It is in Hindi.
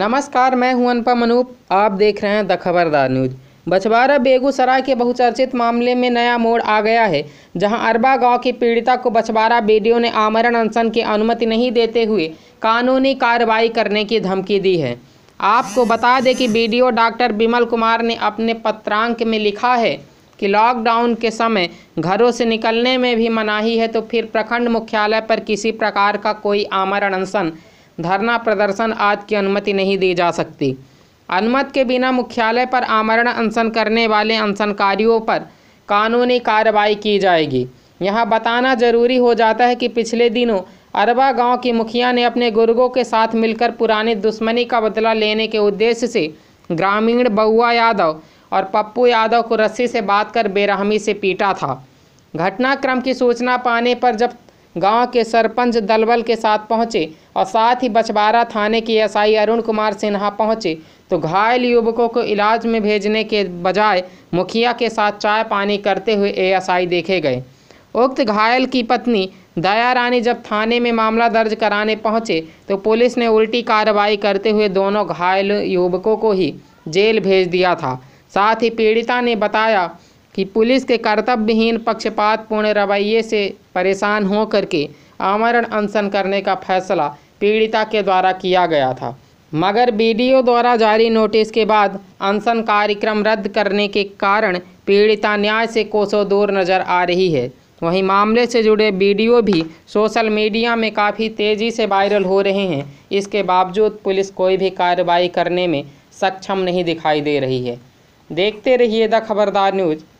नमस्कार मैं हूं अनुपम अनूप आप देख रहे हैं द खबरदार न्यूज बछवारा बेगूसराय के बहुचर्चित मामले में नया मोड़ आ गया है जहां अरबा गांव की पीड़िता को बछवारा बेडियो ने आमरण अनशन की अनुमति नहीं देते हुए कानूनी कार्रवाई करने की धमकी दी है आपको बता दें कि बी डॉक्टर बिमल कुमार ने अपने पत्रांक में लिखा है कि लॉकडाउन के समय घरों से निकलने में भी मनाही है तो फिर प्रखंड मुख्यालय पर किसी प्रकार का कोई आमरण अनशन धरना प्रदर्शन आदि की अनुमति नहीं दी जा सकती अनुमति के बिना मुख्यालय पर आमरण अनशन करने वाले अनशनकारियों पर कानूनी कार्रवाई की जाएगी यह बताना जरूरी हो जाता है कि पिछले दिनों अरबा गांव की मुखिया ने अपने गुर्गों के साथ मिलकर पुरानी दुश्मनी का बदला लेने के उद्देश्य से ग्रामीण बउआ यादव और पप्पू यादव को रस्सी से बात कर बेरहमी से पीटा था घटनाक्रम की सूचना पाने पर जब गांव के सरपंच दलबल के साथ पहुंचे और साथ ही बछवारा थाने के एसआई अरुण कुमार सिन्हा पहुंचे तो घायल युवकों को इलाज में भेजने के बजाय मुखिया के साथ चाय पानी करते हुए एएसआई देखे गए उक्त घायल की पत्नी दया रानी जब थाने में मामला दर्ज कराने पहुंचे तो पुलिस ने उल्टी कार्रवाई करते हुए दोनों घायल युवकों को ही जेल भेज दिया था साथ ही पीड़िता ने बताया कि पुलिस के कर्तव्यहीन पक्षपातपूर्ण रवैये से परेशान होकर के आमरण अनशन करने का फैसला पीड़िता के द्वारा किया गया था मगर बीडीओ द्वारा जारी नोटिस के बाद अनशन कार्यक्रम रद्द करने के कारण पीड़िता न्याय से कोसों दूर नजर आ रही है वहीं मामले से जुड़े वीडियो भी सोशल मीडिया में काफ़ी तेज़ी से वायरल हो रहे हैं इसके बावजूद पुलिस कोई भी कार्रवाई करने में सक्षम नहीं दिखाई दे रही है देखते रहिए द खबरदार न्यूज़